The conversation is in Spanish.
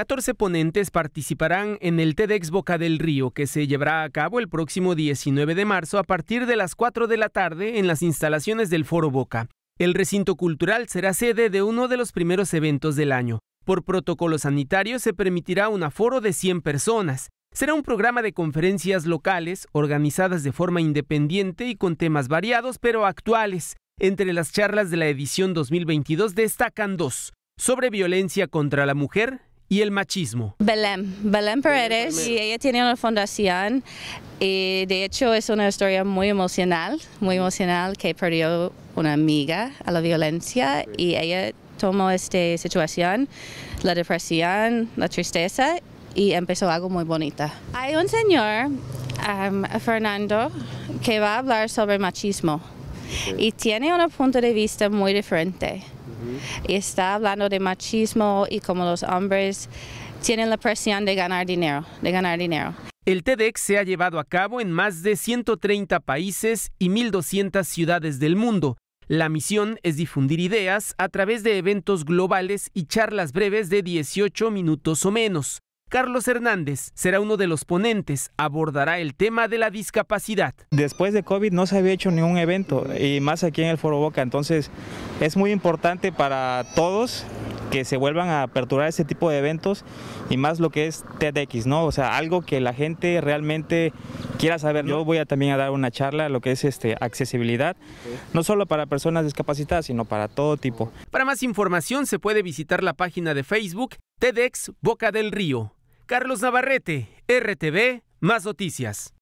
14 ponentes participarán en el TEDx Boca del Río, que se llevará a cabo el próximo 19 de marzo a partir de las 4 de la tarde en las instalaciones del Foro Boca. El recinto cultural será sede de uno de los primeros eventos del año. Por protocolo sanitario se permitirá un aforo de 100 personas. Será un programa de conferencias locales organizadas de forma independiente y con temas variados pero actuales. Entre las charlas de la edición 2022 destacan dos, sobre violencia contra la mujer y el machismo. Belén, Belén Paredes, y ella tiene una fundación y de hecho es una historia muy emocional, muy emocional que perdió una amiga a la violencia y ella tomó esta situación, la depresión, la tristeza y empezó algo muy bonita Hay un señor, um, Fernando, que va a hablar sobre machismo y tiene un punto de vista muy diferente está hablando de machismo y como los hombres tienen la presión de ganar dinero, de ganar dinero. El TEDx se ha llevado a cabo en más de 130 países y 1.200 ciudades del mundo. La misión es difundir ideas a través de eventos globales y charlas breves de 18 minutos o menos. Carlos Hernández será uno de los ponentes, abordará el tema de la discapacidad. Después de COVID no se había hecho ningún evento y más aquí en el Foro Boca, entonces es muy importante para todos que se vuelvan a aperturar ese tipo de eventos y más lo que es TEDx, ¿no? O sea, algo que la gente realmente quiera saber. Yo voy a también a dar una charla lo que es este accesibilidad, no solo para personas discapacitadas, sino para todo tipo. Para más información se puede visitar la página de Facebook TEDx Boca del Río. Carlos Navarrete, RTV, más noticias.